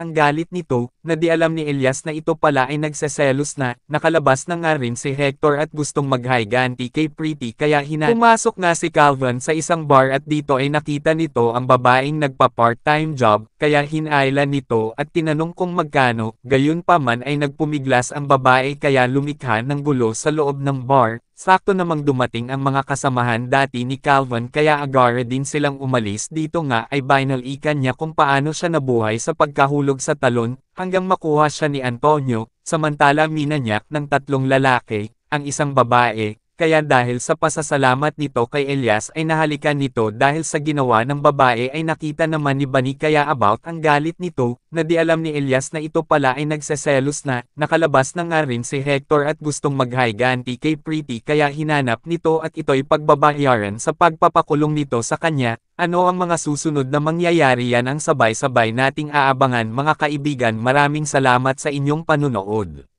Ang galit nito, na di alam ni Elias na ito pala ay nagseselos na, nakalabas na nga rin si Hector at gustong maghayganti kay Pretty kaya hinan. Pumasok nga si Calvin sa isang bar at dito ay nakita nito ang babaeng nagpa-part-time job, kaya hinailan nito at tinanong kung magkano, gayon pa man ay nagpumiglas ang babae kaya lumikha ng gulo sa loob ng bar, Sakto namang dumating ang mga kasamahan dati ni Calvin kaya agara din silang umalis dito nga ay vinyl ikan niya kung paano siya nabuhay sa pagkahulog sa talon hanggang makuha siya ni Antonio, samantala minanyak ng tatlong lalaki, ang isang babae, kaya dahil sa pasasalamat nito kay Elias ay nahalikan nito dahil sa ginawa ng babae ay nakita naman ni Bani kaya about ang galit nito, na di alam ni Elias na ito pala ay nagseselos na, nakalabas na nga rin si Hector at gustong maghayganti kay Pretty kaya hinanap nito at ito'y pagbabayaran sa pagpapakulong nito sa kanya, ano ang mga susunod na mangyayari yan ang sabay-sabay nating aabangan mga kaibigan maraming salamat sa inyong panunood.